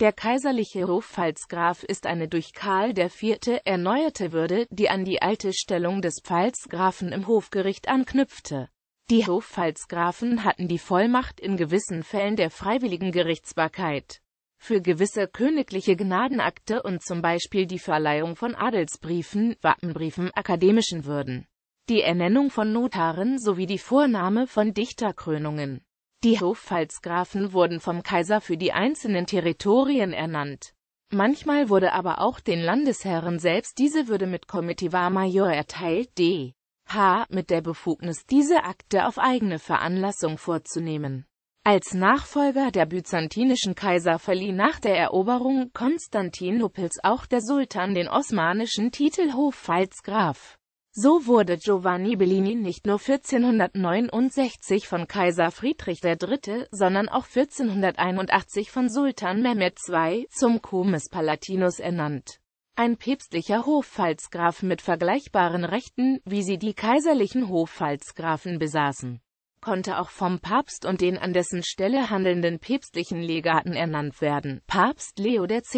Der kaiserliche Hofpfalzgraf ist eine durch Karl IV. erneuerte Würde, die an die alte Stellung des Pfalzgrafen im Hofgericht anknüpfte. Die Hofpfalzgrafen hatten die Vollmacht in gewissen Fällen der freiwilligen Gerichtsbarkeit. Für gewisse königliche Gnadenakte und zum Beispiel die Verleihung von Adelsbriefen, Wappenbriefen, akademischen Würden, die Ernennung von Notaren sowie die Vornahme von Dichterkrönungen die Hofpfalzgrafen wurden vom Kaiser für die einzelnen Territorien ernannt. Manchmal wurde aber auch den Landesherren selbst diese Würde mit Comitiva Major erteilt, d. h. mit der Befugnis, diese Akte auf eigene Veranlassung vorzunehmen. Als Nachfolger der byzantinischen Kaiser verlieh nach der Eroberung Konstantinopels auch der Sultan den osmanischen Titel Hofpfalzgraf. So wurde Giovanni Bellini nicht nur 1469 von Kaiser Friedrich III., sondern auch 1481 von Sultan Mehmed II. zum Comes Palatinus ernannt. Ein päpstlicher Hofpfalzgraf mit vergleichbaren Rechten, wie sie die kaiserlichen Hofpfalzgrafen besaßen, konnte auch vom Papst und den an dessen Stelle handelnden päpstlichen Legaten ernannt werden. Papst Leo X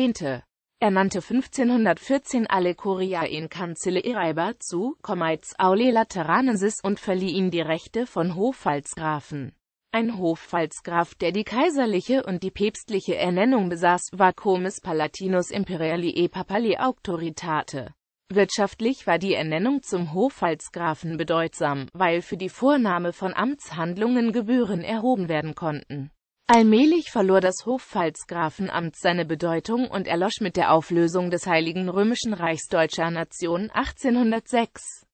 er nannte 1514 alle Curia in Cancellereiba zu, Comites Aule Lateranensis und verlieh ihm die Rechte von Hofpfalzgrafen. Ein Hofpfalzgraf, der die kaiserliche und die päpstliche Ernennung besaß, war Comis Palatinus Imperiali e Papali Auctoritate. Wirtschaftlich war die Ernennung zum Hofpfalzgrafen bedeutsam, weil für die Vornahme von Amtshandlungen Gebühren erhoben werden konnten. Allmählich verlor das Hofpfalzgrafenamt seine Bedeutung und erlosch mit der Auflösung des Heiligen Römischen Reichs deutscher Nation 1806